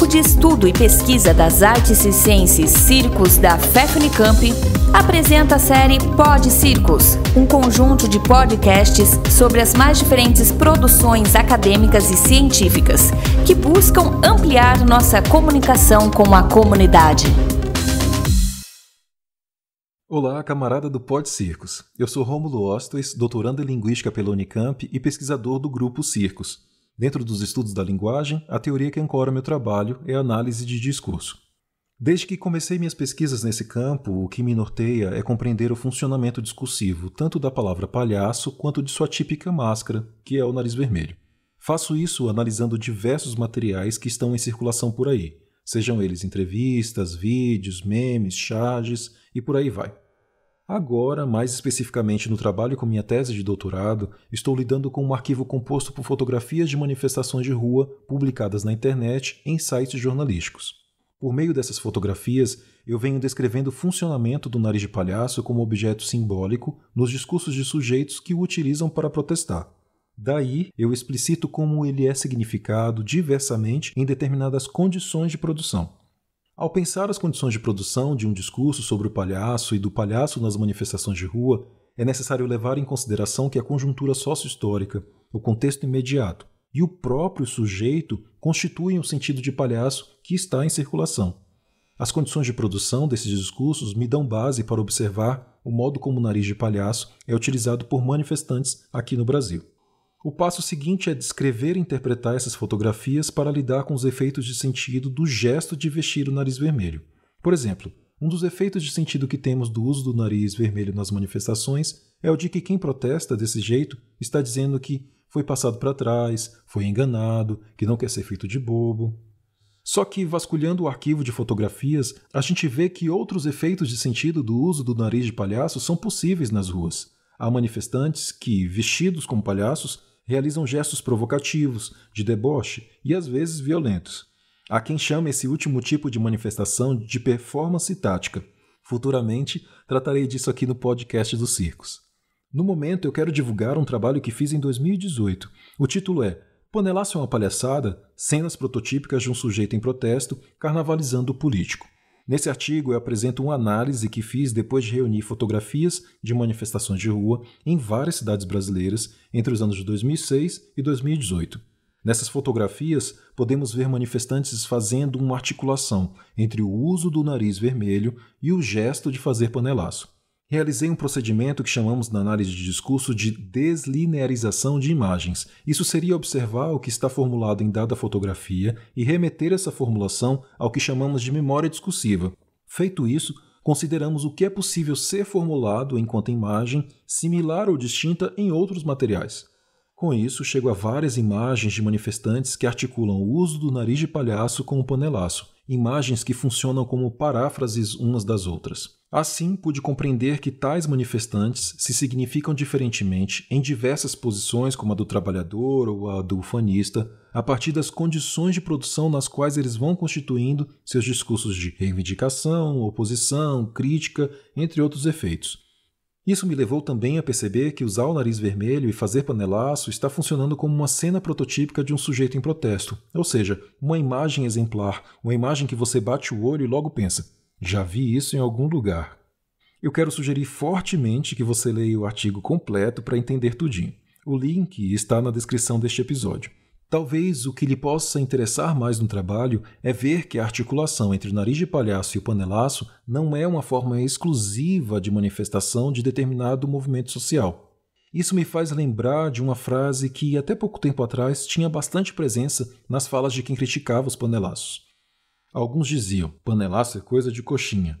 Grupo de Estudo e Pesquisa das Artes e Ciências Circos da FEFNICAMP apresenta a série Pod Circos, um conjunto de podcasts sobre as mais diferentes produções acadêmicas e científicas que buscam ampliar nossa comunicação com a comunidade. Olá, camarada do Pod Circos. Eu sou Rômulo Ostres, doutorando em Linguística pela Unicamp e pesquisador do Grupo Circos. Dentro dos estudos da linguagem, a teoria que ancora meu trabalho é a análise de discurso. Desde que comecei minhas pesquisas nesse campo, o que me norteia é compreender o funcionamento discursivo tanto da palavra palhaço quanto de sua típica máscara, que é o nariz vermelho. Faço isso analisando diversos materiais que estão em circulação por aí, sejam eles entrevistas, vídeos, memes, charges e por aí vai. Agora, mais especificamente no trabalho com minha tese de doutorado, estou lidando com um arquivo composto por fotografias de manifestações de rua publicadas na internet em sites jornalísticos. Por meio dessas fotografias, eu venho descrevendo o funcionamento do nariz de palhaço como objeto simbólico nos discursos de sujeitos que o utilizam para protestar. Daí, eu explicito como ele é significado diversamente em determinadas condições de produção. Ao pensar as condições de produção de um discurso sobre o palhaço e do palhaço nas manifestações de rua, é necessário levar em consideração que a conjuntura sócio-histórica, o contexto imediato e o próprio sujeito constituem o sentido de palhaço que está em circulação. As condições de produção desses discursos me dão base para observar o modo como o nariz de palhaço é utilizado por manifestantes aqui no Brasil. O passo seguinte é descrever e interpretar essas fotografias para lidar com os efeitos de sentido do gesto de vestir o nariz vermelho. Por exemplo, um dos efeitos de sentido que temos do uso do nariz vermelho nas manifestações é o de que quem protesta desse jeito está dizendo que foi passado para trás, foi enganado, que não quer ser feito de bobo. Só que, vasculhando o arquivo de fotografias, a gente vê que outros efeitos de sentido do uso do nariz de palhaço são possíveis nas ruas. Há manifestantes que, vestidos como palhaços, realizam gestos provocativos, de deboche e às vezes violentos. Há quem chame esse último tipo de manifestação de performance tática. Futuramente tratarei disso aqui no podcast dos circos. No momento, eu quero divulgar um trabalho que fiz em 2018. O título é Panelaço é uma palhaçada? Cenas prototípicas de um sujeito em protesto carnavalizando o político. Nesse artigo, eu apresento uma análise que fiz depois de reunir fotografias de manifestações de rua em várias cidades brasileiras entre os anos de 2006 e 2018. Nessas fotografias, podemos ver manifestantes fazendo uma articulação entre o uso do nariz vermelho e o gesto de fazer panelaço realizei um procedimento que chamamos na análise de discurso de deslinearização de imagens. Isso seria observar o que está formulado em dada fotografia e remeter essa formulação ao que chamamos de memória discursiva. Feito isso, consideramos o que é possível ser formulado enquanto imagem similar ou distinta em outros materiais. Com isso, chego a várias imagens de manifestantes que articulam o uso do nariz de palhaço com o panelaço, imagens que funcionam como paráfrases umas das outras. Assim, pude compreender que tais manifestantes se significam diferentemente em diversas posições, como a do trabalhador ou a do ufanista, a partir das condições de produção nas quais eles vão constituindo seus discursos de reivindicação, oposição, crítica, entre outros efeitos. Isso me levou também a perceber que usar o nariz vermelho e fazer panelaço está funcionando como uma cena prototípica de um sujeito em protesto, ou seja, uma imagem exemplar, uma imagem que você bate o olho e logo pensa: já vi isso em algum lugar. Eu quero sugerir fortemente que você leia o artigo completo para entender tudinho. O link está na descrição deste episódio. Talvez o que lhe possa interessar mais no trabalho é ver que a articulação entre o nariz de palhaço e o panelaço não é uma forma exclusiva de manifestação de determinado movimento social. Isso me faz lembrar de uma frase que até pouco tempo atrás tinha bastante presença nas falas de quem criticava os panelaços. Alguns diziam: panelaço é coisa de coxinha.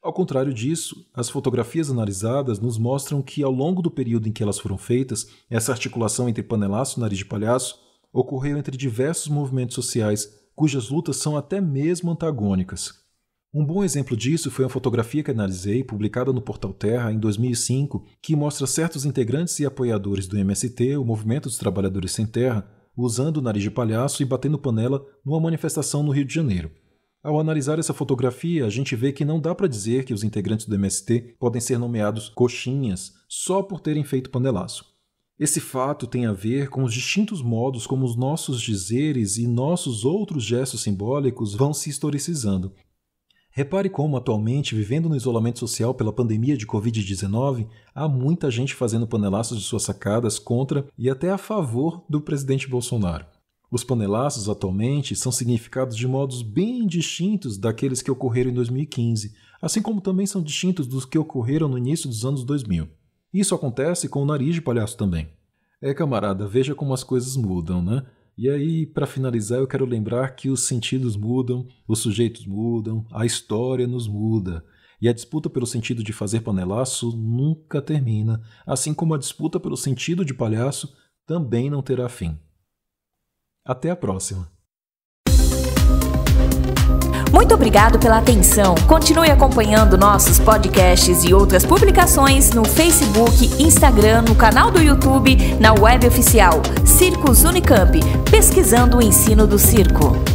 Ao contrário disso, as fotografias analisadas nos mostram que, ao longo do período em que elas foram feitas, essa articulação entre panelaço e nariz de palhaço ocorreu entre diversos movimentos sociais cujas lutas são até mesmo antagônicas. Um bom exemplo disso foi uma fotografia que analisei, publicada no Portal Terra em 2005, que mostra certos integrantes e apoiadores do MST, o Movimento dos Trabalhadores Sem Terra, usando o nariz de palhaço e batendo panela numa manifestação no Rio de Janeiro. Ao analisar essa fotografia, a gente vê que não dá para dizer que os integrantes do MST podem ser nomeados coxinhas só por terem feito panelaço. Esse fato tem a ver com os distintos modos como os nossos dizeres e nossos outros gestos simbólicos vão se historicizando. Repare como, atualmente, vivendo no isolamento social pela pandemia de Covid-19, há muita gente fazendo panelaços de suas sacadas contra e até a favor do presidente Bolsonaro. Os panelaços atualmente são significados de modos bem distintos daqueles que ocorreram em 2015, assim como também são distintos dos que ocorreram no início dos anos 2000. Isso acontece com o nariz de palhaço também. É, camarada, veja como as coisas mudam, né? E aí, para finalizar, eu quero lembrar que os sentidos mudam, os sujeitos mudam, a história nos muda. E a disputa pelo sentido de fazer panelaço nunca termina, assim como a disputa pelo sentido de palhaço também não terá fim. Até a próxima! Muito obrigado pela atenção. Continue acompanhando nossos podcasts e outras publicações no Facebook, Instagram, no canal do YouTube, na web oficial Circos Unicamp, pesquisando o ensino do circo.